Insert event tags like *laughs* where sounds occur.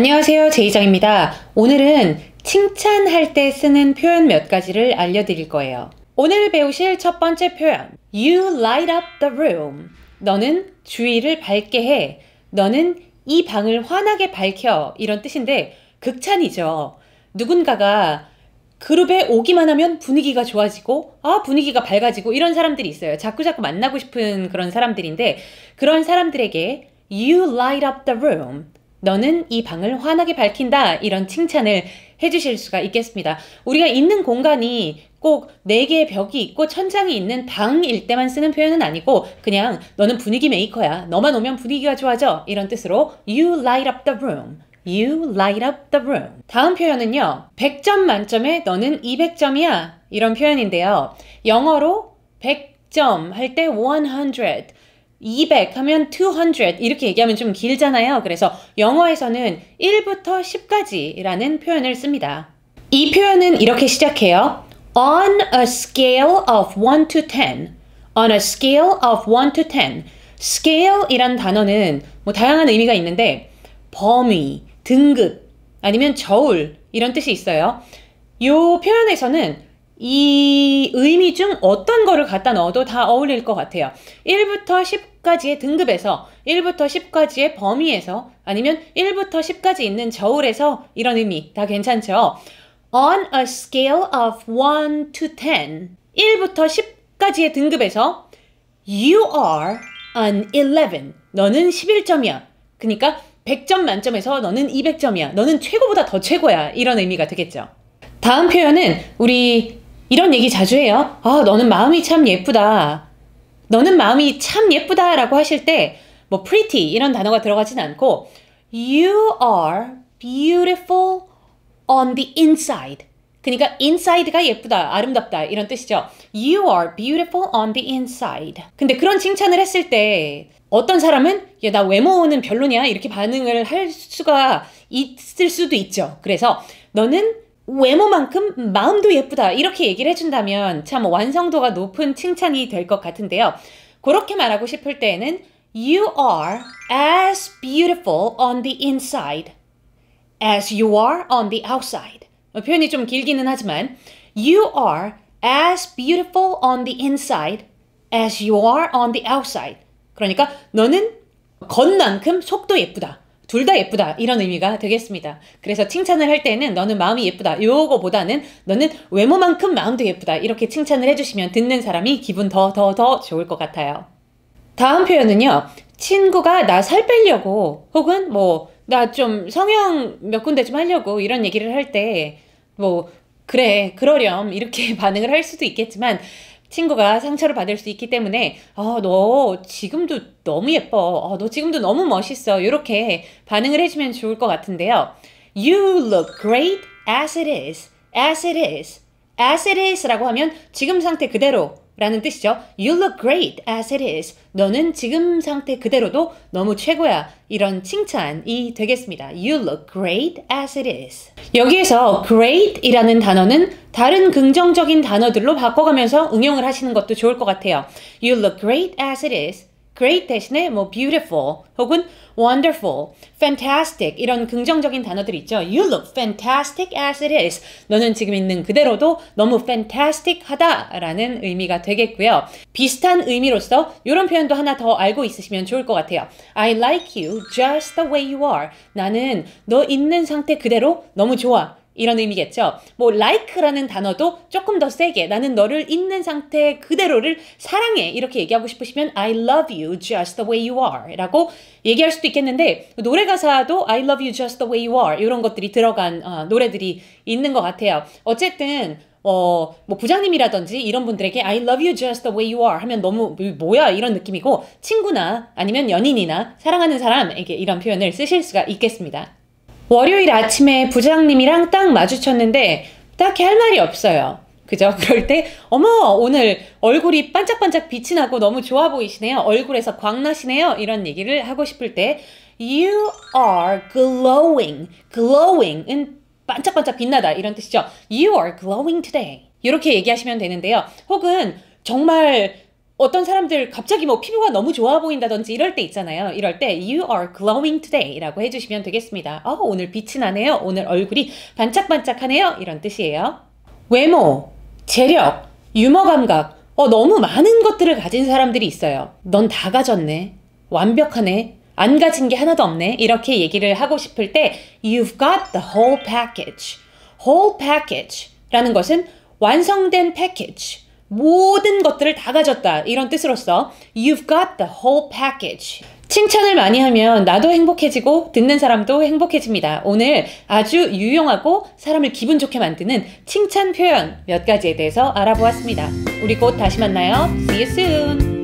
안녕하세요. 제이장입니다 오늘은 칭찬할 때 쓰는 표현 몇 가지를 알려드릴 거예요. 오늘 배우실 첫 번째 표현. You light up the room. 너는 주위를 밝게 해. 너는 이 방을 환하게 밝혀. 이런 뜻인데, 극찬이죠. 누군가가 그룹에 오기만 하면 분위기가 좋아지고, 아, 분위기가 밝아지고, 이런 사람들이 있어요. 자꾸자꾸 만나고 싶은 그런 사람들인데, 그런 사람들에게 You light up the room. 너는 이 방을 환하게 밝힌다. 이런 칭찬을 해주실 수가 있겠습니다. 우리가 있는 공간이 꼭 네 개의 벽이 있고 천장이 있는 방일 때만 쓰는 표현은 아니고 그냥 너는 분위기 메이커야. 너만 오면 분위기가 좋아져. 이런 뜻으로 you light up the room. You light up the room. 다음 표현은요. 100점 만점에 너는 200점이야. 이런 표현인데요. 영어로 100점 할 때 100, 200 하면 200 이렇게 얘기하면 좀 길잖아요. 그래서 영어에서는 1부터 10까지라는 표현을 씁니다. 이 표현은 이렇게 시작해요. On a scale of 1 to 10. On a scale of 1 to 10. scale이란 단어는 뭐 다양한 의미가 있는데 범위, 등급, 아니면 저울 이런 뜻이 있어요. 이 표현에서는 이 의미 중 어떤 거를 갖다 넣어도 다 어울릴 것 같아요. 1부터 10까지의 등급에서 1부터 10까지의 범위에서 아니면 1부터 10까지 있는 저울에서 이런 의미 다 괜찮죠? On a scale of 1 to 10 1부터 10까지의 등급에서 You are an 11 너는 11점이야. 그러니까 100점 만점에서 너는 200점이야. 너는 최고보다 더 최고야. 이런 의미가 되겠죠. 다음 표현은 우리 이런 얘기 자주 해요. 아, 너는 마음이 참 예쁘다. 너는 마음이 참 예쁘다 라고 하실 때, 뭐, pretty 이런 단어가 들어가진 않고, you are beautiful on the inside. 그러니까 inside가 예쁘다, 아름답다 이런 뜻이죠. You are beautiful on the inside. 근데 그런 칭찬을 했을 때 어떤 사람은 야, 나 외모는 별로냐 이렇게 반응을 할 수가 있을 수도 있죠. 그래서 너는 외모만큼 마음도 예쁘다 이렇게 얘기를 해준다면 참 완성도가 높은 칭찬이 될 것 같은데요. 그렇게 말하고 싶을 때에는 You are as beautiful on the inside as you are on the outside. 표현이 좀 길기는 하지만 You are as beautiful on the inside as you are on the outside. 그러니까 너는 겉만큼 속도 예쁘다. 둘다 예쁘다 이런 의미가 되겠습니다. 그래서 칭찬을 할 때는 너는 마음이 예쁘다 요거보다는 너는 외모만큼 마음도 예쁘다 이렇게 칭찬을 해주시면 듣는 사람이 기분 더 더, 더 좋을 것 같아요. 다음 표현은요. 친구가 나 살 빼려고 혹은 뭐 나 좀 성형 몇 군데 좀 하려고 이런 얘기를 할 때 뭐 그래 그러렴 이렇게 *laughs* 반응을 할 수도 있겠지만 친구가 상처를 받을 수 있기 때문에 아, 너 지금도 너무 예뻐. 아, 너 지금도 너무 멋있어. 이렇게 반응을 해주면 좋을 것 같은데요. You look great as it is. as it is. as it is라고 하면 지금 상태 그대로 라는 뜻이죠. You look great as it is. 너는 지금 상태 그대로도 너무 최고야. 이런 칭찬이 되겠습니다. You look great as it is. 여기에서 great 이라는 단어는 다른 긍정적인 단어들로 바꿔가면서 응용을 하시는 것도 좋을 것 같아요. You look great as it is. great 대신에 뭐 beautiful 혹은 wonderful, fantastic 이런 긍정적인 단어들이 있죠. You look fantastic as it is. 너는 지금 있는 그대로도 너무 fantastic하다라는 의미가 되겠고요. 비슷한 의미로서 이런 표현도 하나 더 알고 있으시면 좋을 것 같아요. I like you just the way you are. 나는 너 있는 상태 그대로 너무 좋아. 이런 의미겠죠. 뭐 like라는 단어도 조금 더 세게 나는 너를 있는 상태 그대로를 사랑해 이렇게 얘기하고 싶으시면 I love you just the way you are 라고 얘기할 수도 있겠는데 노래 가사도 I love you just the way you are 이런 것들이 들어간 어, 노래들이 있는 것 같아요. 어쨌든 어, 뭐 부장님이라든지 이런 분들에게 I love you just the way you are 하면 너무 뭐, 뭐야 이런 느낌이고 친구나 아니면 연인이나 사랑하는 사람에게 이런 표현을 쓰실 수가 있겠습니다. 월요일 아침에 부장님이랑 딱 마주쳤는데 딱히 할 말이 없어요. 그죠? *laughs* 그럴 때 어머 오늘 얼굴이 반짝반짝 빛이 나고 너무 좋아 보이시네요. 얼굴에서 광 나시네요. 이런 얘기를 하고 싶을 때 you are glowing. glowing은 반짝반짝 빛나다 이런 뜻이죠. you are glowing today. 이렇게 얘기하시면 되는데요. 혹은 정말 어떤 사람들 갑자기 뭐 피부가 너무 좋아 보인다든지 이럴 때 있잖아요. 이럴 때 you are glowing today 라고 해주시면 되겠습니다. 어, 오늘 빛이 나네요. 오늘 얼굴이 반짝반짝하네요. 이런 뜻이에요. 외모, 재력, 유머 감각, 어, 너무 많은 것들을 가진 사람들이 있어요. 넌 다 가졌네. 완벽하네. 안 가진 게 하나도 없네. 이렇게 얘기를 하고 싶을 때 you've got the whole package. whole package 라는 것은 완성된 패키지 모든 것들을 다 가졌다 이런 뜻으로서 You've got the whole package 칭찬을 많이 하면 나도 행복해지고 듣는 사람도 행복해집니다. 오늘 아주 유용하고 사람을 기분 좋게 만드는 칭찬 표현 몇 가지에 대해서 알아보았습니다. 우리 곧 다시 만나요. See you soon!